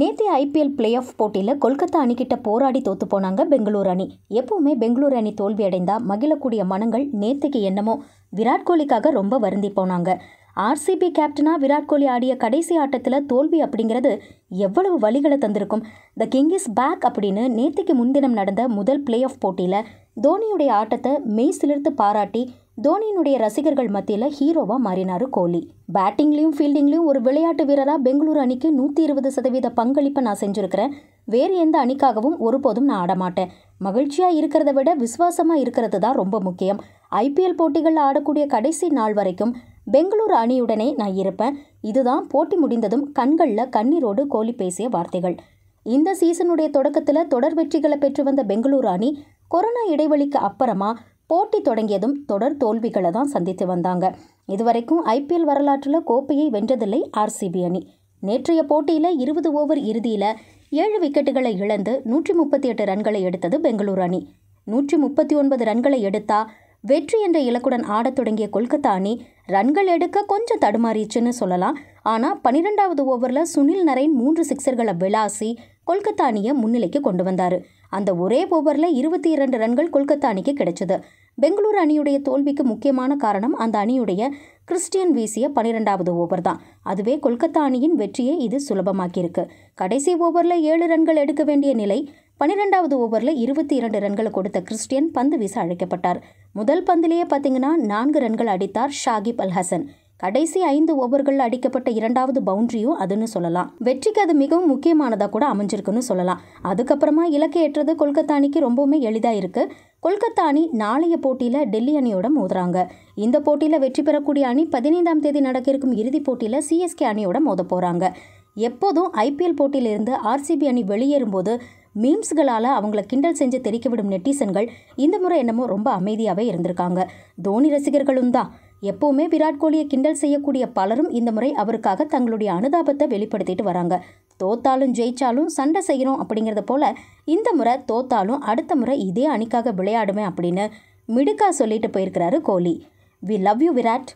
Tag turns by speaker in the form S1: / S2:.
S1: நேற்று IPL play off போட்டியில் கொல்கத்தா அணிக்கிட்ட போராடி தோத்து போனாங்க பெங்களூர் அணி எப்பவுமே பெங்களூர் அணி தோல்வி அடைந்தா மகிழக்கூடிய மனங்கள் நேற்றுக்கு என்னமோ விராட் கோலிக்காக ரொம்ப வருந்தி போனாங்க ஆர்சிபி கேப்டனா விராட் கோலி ஆடிய கடைசி ஆட்டத்தில் தோல்வி அப்படிங்கிறது எவ்வளவு வழிகளை தந்திருக்கும் த கிங் இஸ் பேக் அப்படின்னு நேற்றுக்கு முன்தினம் நடந்த முதல் பிளே ஆஃப் போட்டியில் தோனியுடைய ஆட்டத்தை மெய் சிலிர்த்து பாராட்டி தோனியினுடைய ரசிகர்கள் மத்தியில் ஹீரோவாக மாறினார் கோலி பேட்டிங்லேயும் ஃபீல்டிங்லேயும் ஒரு விளையாட்டு வீரராக பெங்களூரு அணிக்கு நூற்றி இருபது சதவீத பங்களிப்பை நான் செஞ்சுருக்கிறேன் வேறு எந்த அணிக்காகவும் ஒருபோதும் நான் ஆடமாட்டேன் மகிழ்ச்சியாக இருக்கிறத விட விசுவாசமாக இருக்கிறது தான் ரொம்ப முக்கியம் ஐபிஎல் போட்டிகளில் ஆடக்கூடிய கடைசி நாள் வரைக்கும் பெங்களூரு அணியுடனே நான் இருப்பேன் இதுதான் போட்டி முடிந்ததும் கண்களில் கண்ணீரோடு கோலி பேசிய வார்த்தைகள் இந்த சீசனுடைய தொடக்கத்தில் தொடர் வெற்றிகளை பெற்று வந்த பெங்களூரு அணி கொரோனா இடைவெளிக்கு அப்புறமா போட்டி தொடங்கியதும் தொடர் தோல்விகளை தான் சந்தித்து வந்தாங்க இதுவரைக்கும் ஐபிஎல் வரலாற்றில் கோப்பையை வென்றதில்லை ஆர்சிபி அணி நேற்றைய போட்டியில் இருபது ஓவர் இறுதியில் ஏழு விக்கெட்டுகளை இழந்து நூற்றி முப்பத்தி எட்டு ரன்களை எடுத்தது பெங்களூரு அணி நூற்றி முப்பத்தி ஒன்பது ரன்களை எடுத்தா வெற்றி என்ற இலக்குடன் ஆடத் தொடங்கிய கொல்கத்தா அணி ரன்கள் எடுக்க கொஞ்சம் தடுமாறிச்சுன்னு சொல்லலாம் ஆனால் பன்னிரெண்டாவது ஓவரில் சுனில் நரேன் மூன்று சிக்ஸர்களை விளாசி கொல்கத்தா அணியை முன்னிலைக்கு கொண்டு வந்தார் அந்த ஒரே ஓவரில் இருபத்தி இரண்டு ரன்கள் கொல்கத்தா அணிக்கு கிடைச்சது பெங்களூரு அணியுடைய தோல்விக்கு முக்கியமான காரணம் அந்த அணியுடைய கிறிஸ்டியன் வீசிய பனிரெண்டாவது ஓவர் தான் அதுவே கொல்கத்தா அணியின் வெற்றியை இது சுலபமாக்கியிருக்கு கடைசி ஓவரில் ஏழு ரன்கள் எடுக்க வேண்டிய நிலை பனிரெண்டாவது ஓவரில் இருபத்தி இரண்டு ரன்கள் கொடுத்த கிறிஸ்டியன் பந்து வீச அழைக்கப்பட்டார் முதல் பந்திலேயே பார்த்தீங்கன்னா நான்கு ரன்கள் அடித்தார் ஷாகிப் அல் ஹசன் கடைசி ஐந்து ஓவர்களில் அடிக்கப்பட்ட இரண்டாவது பவுண்டரியும் அதுன்னு சொல்லலாம் வெற்றிக்கு அது மிகவும் முக்கியமானதாக கூட அமைஞ்சிருக்குன்னு சொல்லலாம் அதுக்கப்புறமா இலக்கை ஏற்றது கொல்கத்தா அணிக்கு ரொம்பவுமே எளிதாக இருக்குது கொல்கத்தா அணி நாளைய போட்டியில் டெல்லி அணியோட மோதுறாங்க இந்த போட்டியில் வெற்றி பெறக்கூடிய அணி பதினைந்தாம் தேதி நடக்க இருக்கும் இறுதிப் போட்டியில் சிஎஸ்கே அணியோட மோத போகிறாங்க எப்போதும் ஐபிஎல் போட்டியிலிருந்து ஆர்சிபி அணி வெளியேறும்போது மீம்ஸ்களால் அவங்கள கிண்டல் செஞ்சு தெரிக்க விடும் நெட்டிசன்கள் இந்த முறை என்னமோ ரொம்ப அமைதியாகவே இருந்திருக்காங்க தோனி ரசிகர்களும் தான் எப்போவுமே விராட் கோலியை கிண்டல் செய்யக்கூடிய பலரும் இந்த முறை அவருக்காக தங்களுடைய அனுதாபத்தை வெளிப்படுத்திட்டு வராங்க தோத்தாலும் ஜெயிச்சாலும் சண்டை செய்யணும் அப்படிங்கிறத போல் இந்த முறை தோத்தாலும் அடுத்த முறை இதே அணிக்காக விளையாடுமே அப்படின்னு மிடுக்கா சொல்லிட்டு போயிருக்கிறாரு Kohli we love you Virat